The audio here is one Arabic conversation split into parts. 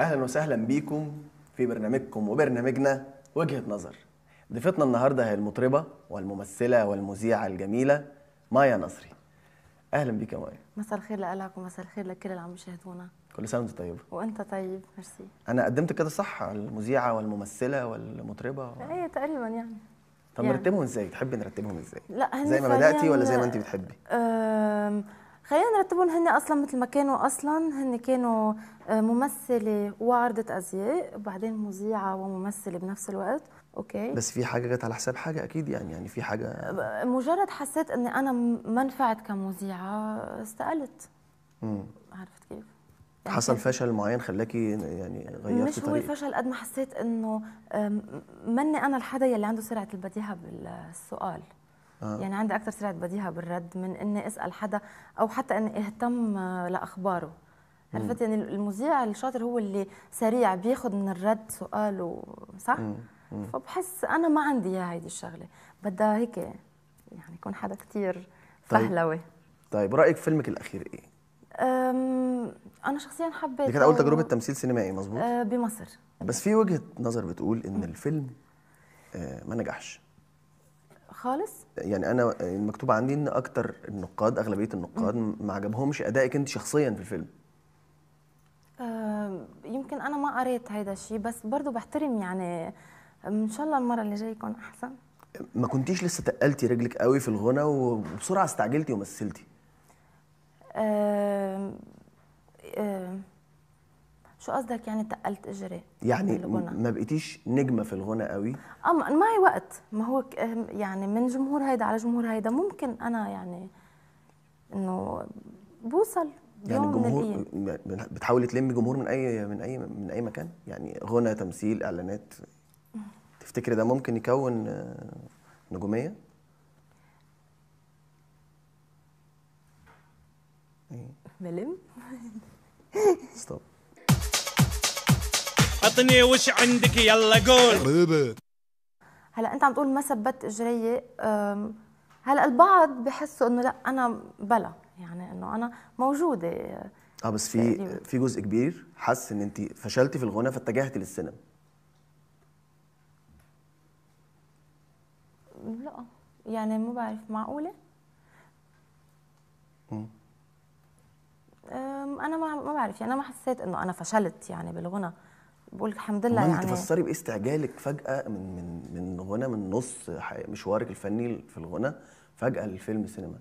اهلا وسهلا بيكم في برنامجكم وبرنامجنا وجهه نظر ضيفتنا النهارده هي المطربه والممثله والمذيعه الجميله مايا نصري اهلا بيك يا مايا مساء الخير لك ومساء الخير لكل اللي عم يشاهدونا كل سنه وانت طيبه وانت طيب ميرسي انا قدمت كده صح المذيعه والممثله والمطربه و... ايه تقريبا يعني طب يعني. نرتبهم ازاي تحبي نرتبهم ازاي لا زي ما بداتي ولا زي ما انت آه، بتحبي خلينا نرتبهم هن اصلا مثل ما كانوا اصلا هن كانوا آه، ممثله وعارضه ازياء وبعدين مذيعه وممثله بنفس الوقت اوكي بس في حاجه جت على حساب حاجه اكيد يعني يعني في حاجه مجرد حسيت اني انا ما نفعت كمذيعه استقلت امم عرفت كيف يعني حصل فشل معين خلاكي يعني غيرتي مش هو فشل قد ما حسيت انه مني انا الحدا يلي عنده سرعه البديهه بالسؤال آه. يعني عندي اكثر سرعه بديهه بالرد من اني اسال حدا او حتى اني اهتم آه، لاخباره عرفت يعني المذيع الشاطر هو اللي سريع بياخذ من الرد سؤاله صح مم. مم. فبحس انا ما عندي اياها هيدي الشغله بدها هيك يعني يكون حدا كثير فهلوي طيب. طيب رايك فيلمك الاخير ايه انا شخصيا حبيت دي كانت اول تجربه تمثيل سينمائي مظبوط أه بمصر بس في وجهه نظر بتقول ان الفيلم أه ما نجحش خالص يعني انا مكتوب عندي ان اكتر النقاد اغلبيه النقاد ما عجبهمش ادائك انت شخصيا في الفيلم أه يمكن انا ما قريت هذا الشيء بس برضه بحترم يعني ان شاء الله المره اللي جايه يكون احسن ما كنتيش لسه تقلتي رجلك قوي في الغنى وبسرعه استعجلتي ومثلتي أه أه شو قصدك يعني تقلت اجري يعني ما بقيتيش نجمه في الغنى قوي اما معي وقت ما هو يعني من جمهور هيدا على جمهور هيدا ممكن انا يعني انه بوصل يعني الجمهور بتحاولي تلمي جمهور من اي من اي من اي مكان يعني غنى تمثيل اعلانات تفتكري ده ممكن يكون آه، نجوميه إيه؟ بلم ستوب عطني وش عندك يلا قول هلا انت عم تقول ما ثبت اجري هلا البعض بحسوا انه لا انا بلا يعني انه انا موجوده اه بس في في جزء كبير حس ان انت فشلتي في الغنى فاتجهتي للسينما لا يعني ما بعرف معقوله امم انا ما ما بعرف يعني انا ما حسيت انه انا فشلت يعني بالغنى بقول الحمد لله يعني تفسري باستعجالك فجاه من من من غنى من نص مشوارك الفني في الغنى فجاه الفيلم سينما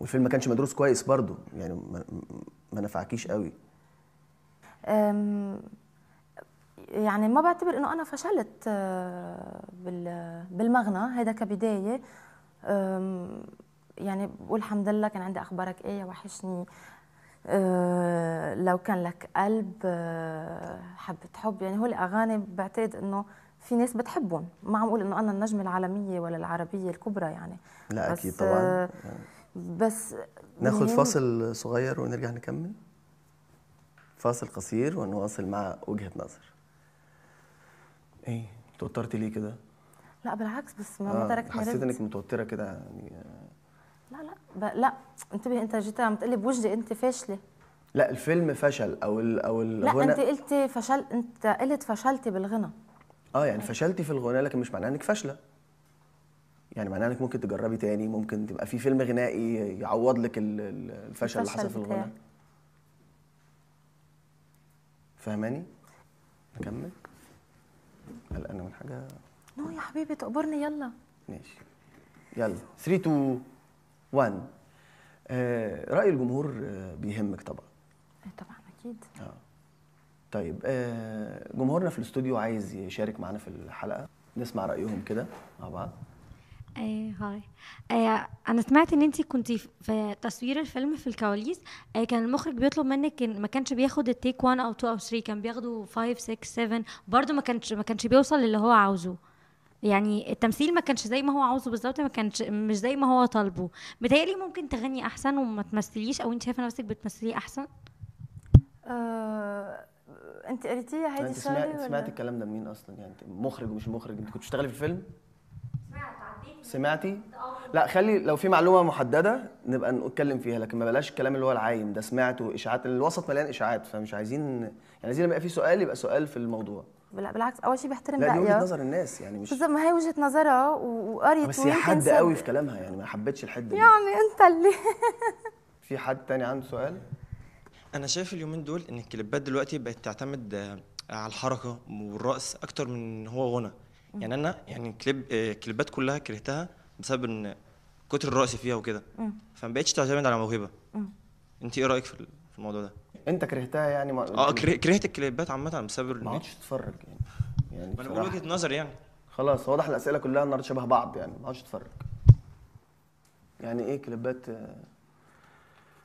والفيلم ما كانش مدروس كويس برضه يعني ما, ما نفعكيش قوي يعني ما بعتبر انه انا فشلت آه، بالمغنى هذا كبدايه يعني بقول الحمد لله كان عندي اخبارك ايه وحشني آه، لو كان لك قلب حبة آه، حب يعني هول أغاني بعتقد إنه في ناس بتحبهم ما عم أقول إنه أنا النجمة العالمية ولا العربية الكبرى يعني لا بس أكيد طبعا آه، بس ناخذ فاصل صغير ونرجع نكمل فاصل قصير ونواصل مع وجهة نظر ايه توترتي ليه كده؟ لا بالعكس بس ما آه تركتني حسيت انك متوتره كده يعني لا, لا. انتبه انت جيت عم تقلي بوجهي انت فاشله لا الفيلم فشل او ال او ال لا انت قلت فشل انت قلت فشلتي بالغنى اه يعني فشلتي في الغناء لكن مش معناها انك فاشله يعني معناها انك ممكن تجربي تاني ممكن تبقى في فيلم غنائي يعوض لك الفشل اللي حصل في الغناء فهماني؟ نكمل قلقانه من حاجه نو يا حبيبي تقبرني يلا ماشي يلا 3 2 وان آه، راي الجمهور آه، بيهمك طبعا آه، طبعا اكيد اه طيب جمهورنا في الاستوديو عايز يشارك معانا في الحلقه نسمع رايهم كده مع بعض ايه هاي انا سمعت ان انت كنت في تصوير الفيلم في الكواليس أي كان المخرج بيطلب منك ان ما كانش بياخد التيك 1 او 2 او 3 كان بياخده 5 6 7 برضه ما كانش ما كانش بيوصل للي هو عاوزه يعني التمثيل ما كانش زي ما هو عاوزه بالظبط ما كانش مش زي ما هو طالبه متهيألي ممكن تغني احسن وما تمثليش او انت شايفه نفسك بتمثلي احسن آه، انت قريتيه يا هادي سمعت سمعت الكلام ده منين اصلا يعني مخرج ومش مخرج انت كنت بتشتغلي في الفيلم سمعتي؟ لا خلي لو في معلومه محدده نبقى نتكلم فيها لكن ما بلاش الكلام اللي هو العايم ده سمعته اشاعات الوسط مليان اشاعات فمش عايزين يعني عايزين يبقى في سؤال يبقى سؤال في الموضوع لا بالعكس اول شيء بحترم لا دي وجهه نظر الناس يعني مش بالظبط ما هي وجهه نظرها وقريت بس هي حد قوي في كلامها يعني ما حبيتش الحد دي يعني انت اللي في حد تاني عنده سؤال؟ انا شايف اليومين دول ان الكليبات دلوقتي بقت تعتمد آه، على الحركه والرقص اكتر من هو غنى يعني انا يعني كليب آه، الكليبات كلها كرهتها بسبب ان كتر الرقص فيها وكده فما بقتش تعتمد على موهبه انت ايه رايك في الموضوع ده انت كرهتها يعني ما... اه كرهت الكليبات عامه بسبب ما عادش تتفرج يعني يعني انا بقول وجهه نظر يعني خلاص واضح الاسئله كلها النهارده شبه بعض يعني ما عادش تتفرج يعني ايه كليبات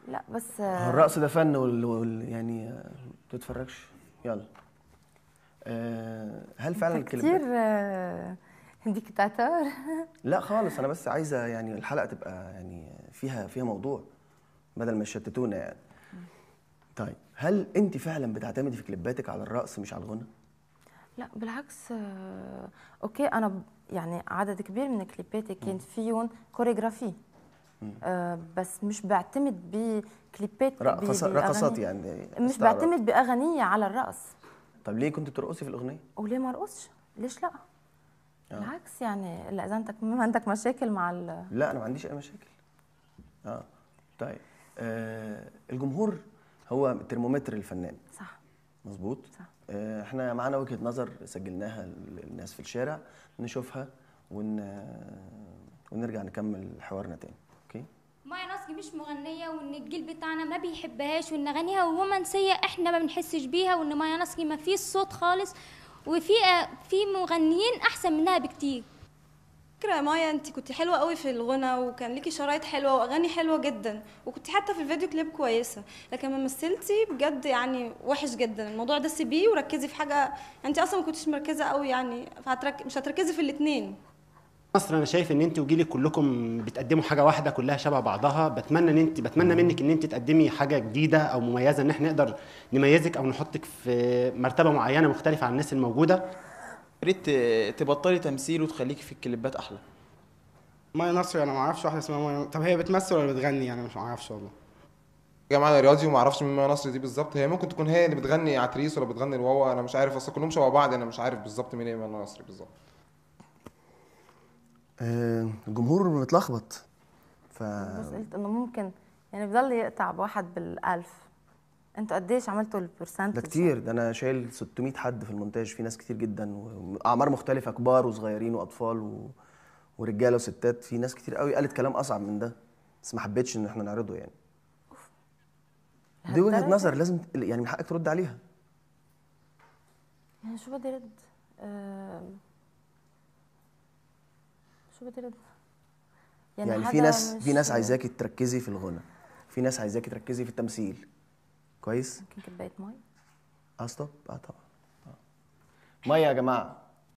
لا بس الرقص ده فن وال... وال... يعني ما تتفرجش يلا آه، هل فعلا الكليبات كتير آه، ديكتاتور لا خالص انا بس عايزه يعني الحلقه تبقى يعني فيها فيها موضوع بدل ما يشتتونا يعني طيب هل انت فعلا بتعتمدي في كليباتك على الرقص مش على الغنى؟ لا بالعكس آه، اوكي انا يعني عدد كبير من كليباتي كانت فيهم كوريغرافي آه بس مش بعتمد بكليبات رقص رقصات يعني مش بعتمد باغنيه على الرقص طب ليه كنت بترقصي في الاغنيه؟ وليه ما ارقصش؟ ليش لا؟ آه. بالعكس يعني لا اذا انت ما عندك مشاكل مع ال لا انا ما عنديش اي مشاكل اه طيب آه الجمهور هو ترمومتر الفنان صح مظبوط صح آه، احنا معانا وجهه نظر سجلناها للناس في الشارع نشوفها ون... ونرجع نكمل حوارنا تاني اوكي مايا نصجي مش مغنيه وان الجيل بتاعنا ما بيحبهاش وان اغانيها رومانسيه احنا ما بنحسش بيها وان مايا نصجي ما فيش صوت خالص وفي آه، في مغنيين احسن منها بكتير فكرة يا مايا انت كنت حلوة قوي في الغنى وكان ليكي شرايط حلوة واغاني حلوة جدا وكنت حتى في الفيديو كليب كويسة لكن لما مثلتي بجد يعني وحش جدا الموضوع ده سيبيه وركزي في حاجة انت اصلا ما كنتش مركزة قوي يعني فهترك... مش هتركزي في الاتنين مصر انا شايف ان انت وجيلك كلكم بتقدموا حاجه واحده كلها شبه بعضها بتمنى ان انت بتمنى منك ان انت تقدمي حاجه جديده او مميزه ان احنا نقدر نميزك او نحطك في مرتبه معينه مختلفه عن الناس الموجوده ريت تبطلي تمثيل وتخليكي في الكليبات احلى مايا نصر انا ما اعرفش واحده اسمها مايا طب هي بتمثل ولا بتغني يعني مش ما اعرفش والله جماعه انا رياضي وما اعرفش مين مايا نصر دي بالظبط هي ممكن تكون هي اللي بتغني عتريس ولا بتغني الواوا انا مش عارف اصل كلهم شبه بعض انا مش عارف بالظبط مين هي مايا نصر بالظبط آه، الجمهور متلخبط ف بس قلت انه ممكن يعني بضل يقطع بواحد بالالف انتوا قد ايش عملتوا البرسنت ده كتير ده انا شايل 600 حد في المونتاج في ناس كتير جدا واعمار مختلفه كبار وصغيرين واطفال و... ورجاله وستات في ناس كتير قوي قالت كلام اصعب من ده بس ما حبيتش ان احنا نعرضه يعني دي وجهه نظر لازم يعني من حقك ترد عليها يعني شو بدي رد أه... شو بدي رد يعني, يعني في ناس في ناس عايزاكي تركزي في الغنى في ناس عايزاكي تركزي في التمثيل كويس ممكن كوبايه ميه اه ستوب اه طبعا ميه يا جماعه